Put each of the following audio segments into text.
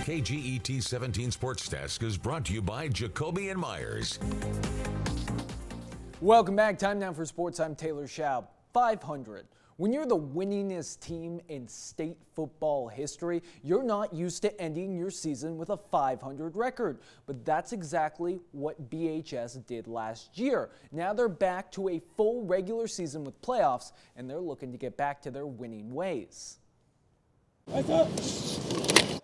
KGET 17 Sports Desk is brought to you by Jacoby and Myers. Welcome back. Time now for sports. I'm Taylor Schaub. 500. When you're the winningest team in state football history, you're not used to ending your season with a 500 record. But that's exactly what BHS did last year. Now they're back to a full regular season with playoffs, and they're looking to get back to their winning ways. What's up?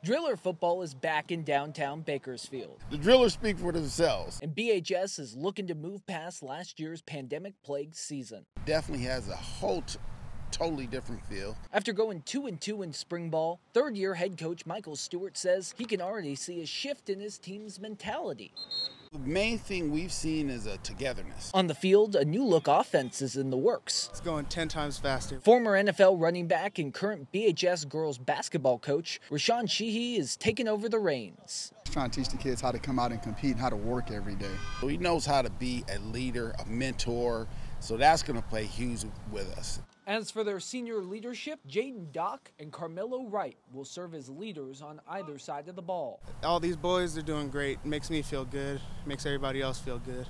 Driller football is back in downtown Bakersfield. The drillers speak for themselves. And BHS is looking to move past last year's pandemic plagued season. Definitely has a whole totally different feel. After going 2 and 2 in spring ball, third year head coach Michael Stewart says he can already see a shift in his team's mentality. The main thing we've seen is a togetherness. On the field, a new look offense is in the works. It's going 10 times faster. Former NFL running back and current BHS girls basketball coach Rashawn Sheehy is taking over the reins. He's trying to teach the kids how to come out and compete and how to work every day. He knows how to be a leader, a mentor, so that's going to play huge with us. As for their senior leadership, Jaden Dock and Carmelo Wright will serve as leaders on either side of the ball. All these boys, are doing great. Makes me feel good. Makes everybody else feel good.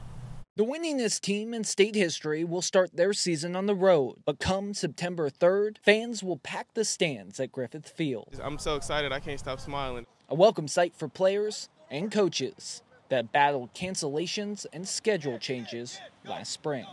The winningest team in state history will start their season on the road, but come September 3rd, fans will pack the stands at Griffith Field. I'm so excited, I can't stop smiling. A welcome sight for players and coaches that battled cancellations and schedule changes last spring.